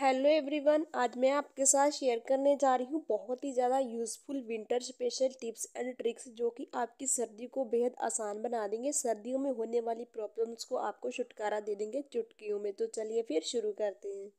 hello everyone आज मैं आपके साथ शेयर करने जा रही हूँ बहुत ही ज़्यादा useful winter special tips and tricks जो कि आपकी सर्दी को बेहद आसान बना देंगे सर्दियों में होने वाली प्रॉब्लम्स को आपको छुटकारा दे देंगे चुटकियों में तो चलिए फिर शुरू करते हैं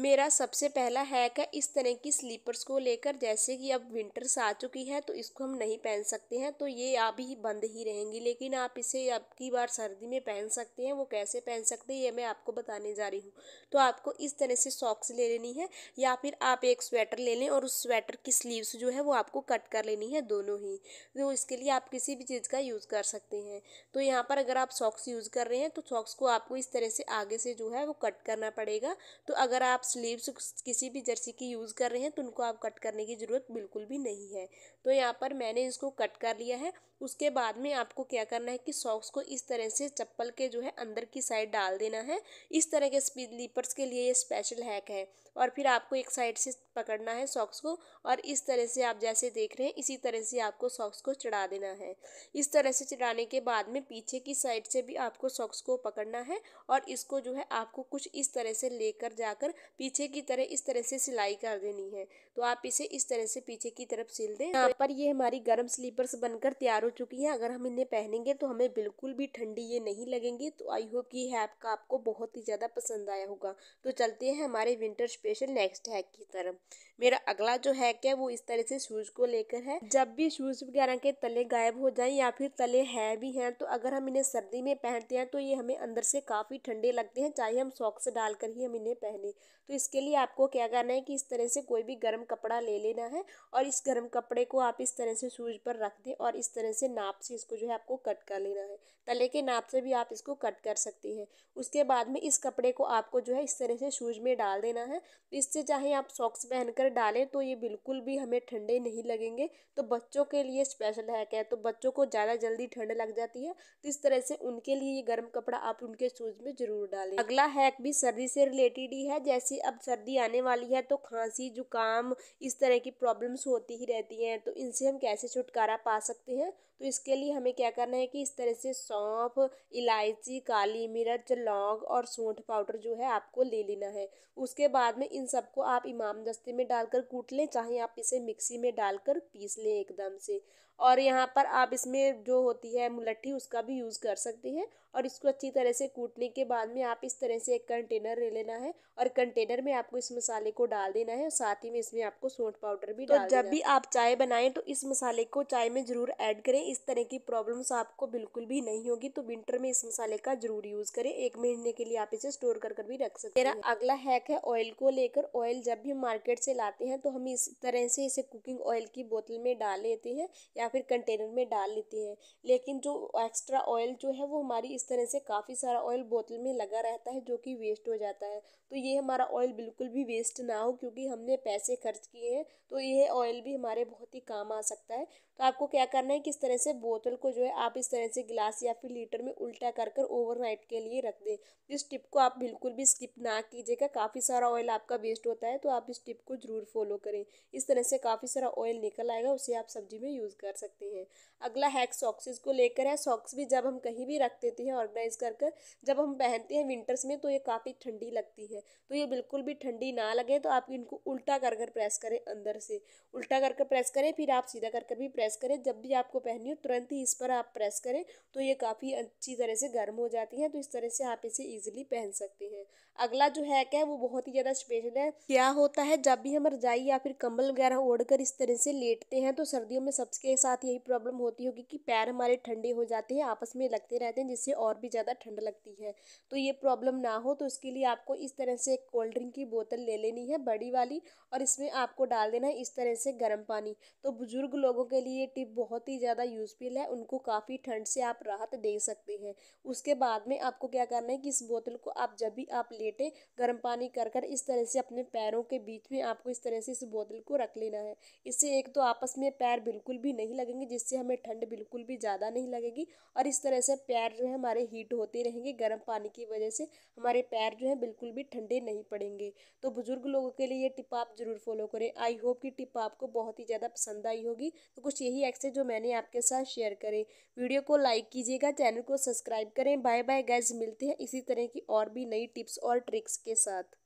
मेरा सबसे पहला हैक है इस तरह की स्लीपर्स को लेकर जैसे कि अब विंटर्स आ चुकी है तो इसको हम नहीं पहन सकते हैं तो ये आप ही बंद ही रहेंगी लेकिन आप इसे अब की बार सर्दी में पहन सकते हैं वो कैसे पहन सकते हैं ये मैं आपको बताने जा रही हूँ तो आपको इस तरह से सॉक्स ले लेनी है या फिर आप एक स्वेटर ले लें और उस स्वेटर की स्लीव्स जो है वो आपको कट कर लेनी है दोनों ही तो इसके लिए आप किसी भी चीज़ का यूज़ कर सकते हैं तो यहाँ पर अगर आप सॉक्स यूज़ कर रहे हैं तो सॉक्स को आपको इस तरह से आगे से जो है वो कट करना पड़ेगा तो अगर आप स्लीव्स किसी भी जर्सी की यूज़ कर रहे हैं तो उनको आप कट करने की ज़रूरत बिल्कुल भी नहीं है तो यहाँ पर मैंने इसको कट कर लिया है उसके बाद में आपको क्या करना है कि सॉक्स को इस तरह से चप्पल के जो है अंदर की साइड डाल देना है इस तरह के स्लीपर्स के लिए ये स्पेशल हैक है और फिर आपको एक साइड से पकड़ना है सॉक्स को और इस तरह से आप जैसे देख रहे हैं इसी तरह से आपको सॉक्स को चढ़ा देना है इस तरह से चढ़ाने के बाद में पीछे की साइड से भी आपको सॉक्स को पकड़ना है और इसको जो है आपको कुछ इस तरह से लेकर जाकर पीछे की तरह इस तरह से सिलाई कर देनी है तो आप इसे इस तरह से पीछे की तरफ सिल दें यहाँ पर ये हमारी गर्म स्लीपर्स बनकर तैयार हो चुकी है अगर हम इन्हें पहनेंगे तो हमें बिल्कुल भी ठंडी ये नहीं लगेंगी तो आई होप ये हैक का आपको बहुत ही ज़्यादा पसंद आया होगा तो चलते हैं हमारे विंटर स्पेशल नेक्स्ट हैक की तरफ मेरा अगला जो है है वो इस तरह से शूज़ को लेकर है जब भी शूज़ वगैरह के तले गायब हो जाएं या फिर तले हैं भी हैं तो अगर हम इन्हें सर्दी में पहनते हैं तो ये हमें अंदर से काफ़ी ठंडे लगते हैं चाहे हम सॉक्स डालकर ही हम इन्हें पहने तो इसके लिए आपको क्या करना है कि इस तरह से कोई भी गर्म कपड़ा ले लेना है और इस गर्म कपड़े को आप इस तरह से शूज़ पर रख दें और इस तरह से नाप से इसको जो है आपको कट कर लेना है तले के नाप से भी आप इसको कट कर सकते हैं उसके बाद में इस कपड़े को आपको जो है इस तरह से शूज़ में डाल देना है इससे चाहे आप सॉक्स पहनकर डालें तो ये बिल्कुल भी हमें ठंडे नहीं लगेंगे तो बच्चों के लिए स्पेशल हैक है तो बच्चों को ज़्यादा जल्दी ठंड लग जाती है तो इस तरह से उनके लिए ये गर्म कपड़ा आप उनके शूज में जरूर डालें अगला हैक भी सर्दी से रिलेटेड ही है जैसे अब सर्दी आने वाली है तो खांसी जुकाम इस तरह की प्रॉब्लम्स होती ही रहती हैं तो इनसे हम कैसे छुटकारा पा सकते हैं तो इसके लिए हमें क्या करना है कि इस तरह से सौंफ इलायची काली मिर्च लौंग और सूंठ पाउडर जो है आपको ले लेना है उसके बाद में इन सबको आप इमाम दस्ते में डालकर कूट लें चाहे आप इसे मिक्सी में डालकर पीस लें एकदम से और यहाँ पर आप इसमें जो होती है मुलट्ठी उसका भी यूज़ कर सकते हैं और इसको अच्छी तरह से कूटने के बाद में आप इस तरह से एक कंटेनर ले लेना है और कंटेनर में आपको इस मसाले को डाल देना है साथ ही में इसमें आपको सोंठ पाउडर भी तो डाल जब भी आप चाय बनाएं तो इस मसाले को चाय में ज़रूर ऐड करें इस तरह की प्रॉब्लम्स आपको बिल्कुल भी नहीं होगी तो विंटर में इस मसाले का ज़रूर यूज़ करें एक महीने के लिए आप इसे स्टोर कर भी रख सकते हैं मेरा अगला हैक है ऑयल को लेकर ऑयल जब भी हम मार्केट से लाते हैं तो हम इस तरह से इसे कुकिंग ऑयल की बोतल में डाल लेते हैं या या फिर कंटेनर में डाल लेते हैं लेकिन जो एक्स्ट्रा ऑयल जो है वो हमारी इस तरह से काफ़ी सारा ऑयल बोतल में लगा रहता है जो कि वेस्ट हो जाता है तो ये हमारा ऑयल बिल्कुल भी वेस्ट ना हो क्योंकि हमने पैसे खर्च किए हैं तो ये ऑयल भी हमारे बहुत ही काम आ सकता है तो आपको क्या करना है कि इस तरह से बोतल को जो है आप इस तरह से गिलास या फिर लीटर में उल्टा कर कर ओवरनाइट के लिए रख दें इस टिप को आप बिल्कुल भी स्किप ना कीजिएगा काफ़ी सारा ऑयल आपका वेस्ट होता है तो आप इस टिप को ज़रूर फॉलो करें इस तरह से काफ़ी सारा ऑयल निकल आएगा उसे आप सब्जी में यूज़ कर सकते हैं अगला हैक सॉक्सेस को लेकर है सॉक्स भी जब हम कहीं भी रख देते हैं ऑर्गेनाइज कर कर जब हम पहनते हैं विंटर्स में तो ये काफ़ी ठंडी लगती है तो ये बिल्कुल भी ठंडी ना लगे तो आप इनको उल्टा कर कर प्रेस करें अंदर से उल्टा कर कर प्रेस करें फिर आप सीधा कर कर भी प्रेस करें जब भी आपको पहनी हो तुरंत ही इस पर आप प्रेस करें तो ये काफ़ी अच्छी तरह से गर्म हो जाती है तो इस तरह से आप इसे ईजिली पहन सकते हैं अगला जो हैक है वो बहुत ही ज़्यादा स्पेशल है क्या होता है जब भी हम रजाई या फिर कंबल वगैरह ओढ़ कर इस तरह से लेटते हैं तो सर्दियों में सबके साथ साथ यही प्रॉब्लम होती होगी कि पैर हमारे ठंडे हो जाते हैं आपस में लगते रहते हैं जिससे और भी ज़्यादा ठंड लगती है तो ये प्रॉब्लम ना हो तो उसके लिए आपको इस तरह से एक कोल्ड ड्रिंक की बोतल ले लेनी है बड़ी वाली और इसमें आपको डाल देना है इस तरह से गर्म पानी तो बुज़ुर्ग लोगों के लिए ये टिप बहुत ही ज़्यादा यूज़फुल है उनको काफ़ी ठंड से आप राहत दे सकते हैं उसके बाद में आपको क्या करना है कि इस बोतल को आप जब भी आप लेटे गर्म पानी कर कर इस तरह से अपने पैरों के बीच में आपको इस तरह से इस बोतल को रख लेना है इससे एक तो आपस में पैर बिल्कुल भी नहीं लगेंगे जिससे हमें ठंड बिल्कुल भी ज़्यादा नहीं लगेगी और इस तरह से पैर जो है हमारे हीट होते रहेंगे गर्म पानी की वजह से हमारे पैर जो है बिल्कुल भी ठंडे नहीं पड़ेंगे तो बुज़ुर्ग लोगों के लिए ये टिप आप ज़रूर फॉलो करें आई होप कि टिप आपको बहुत ही ज़्यादा पसंद आई होगी तो कुछ यही एक्सेस जो मैंने आपके साथ शेयर करें वीडियो को लाइक कीजिएगा चैनल को सब्सक्राइब करें बाय बाय गैज मिलते हैं इसी तरह की और भी नई टिप्स और ट्रिक्स के साथ